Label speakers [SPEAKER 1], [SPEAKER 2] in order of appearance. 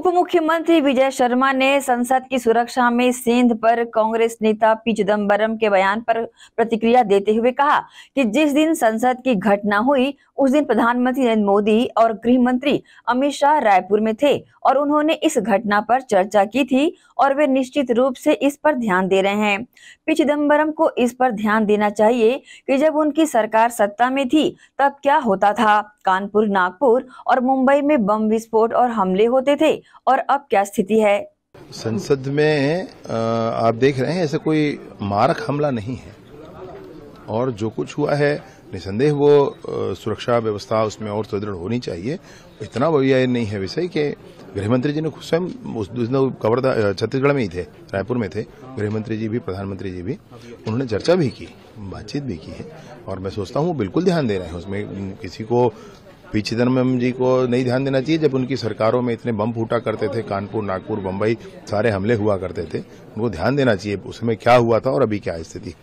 [SPEAKER 1] उप मुख्यमंत्री विजय शर्मा ने संसद की सुरक्षा में सिंध पर कांग्रेस नेता पी चिदम्बरम के बयान पर प्रतिक्रिया देते हुए कहा कि जिस दिन संसद की घटना हुई उस दिन प्रधानमंत्री नरेंद्र मोदी और गृह मंत्री अमित शाह रायपुर में थे और उन्होंने इस घटना पर चर्चा की थी और वे निश्चित रूप से इस पर ध्यान दे रहे हैं पी चिदम्बरम को इस पर ध्यान देना चाहिए की जब उनकी सरकार सत्ता में थी तब क्या होता था कानपुर नागपुर और मुंबई में बम विस्फोट और हमले होते थे और अब क्या स्थिति है
[SPEAKER 2] संसद में आप देख रहे हैं ऐसा कोई मारक हमला नहीं है और जो कुछ हुआ है निसंदेह वो सुरक्षा व्यवस्था उसमें और सुदृढ़ होनी चाहिए इतना व्यय नहीं है विषय कि गृहमंत्री जी ने खुद स्वयं उस दिन तो कवर्धा छत्तीसगढ़ में ही थे रायपुर में थे गृहमंत्री जी भी प्रधानमंत्री जी भी उन्होंने चर्चा भी की बातचीत भी की है और मैं सोचता हूँ बिल्कुल ध्यान दे रहे हैं उसमें किसी को पी चिदम्बरम जी को नहीं ध्यान देना चाहिए जब उनकी सरकारों में इतने बम फूटा करते थे कानपुर नागपुर बम्बई सारे हमले हुआ करते थे उनको ध्यान देना चाहिए उसमें क्या हुआ था और अभी क्या स्थिति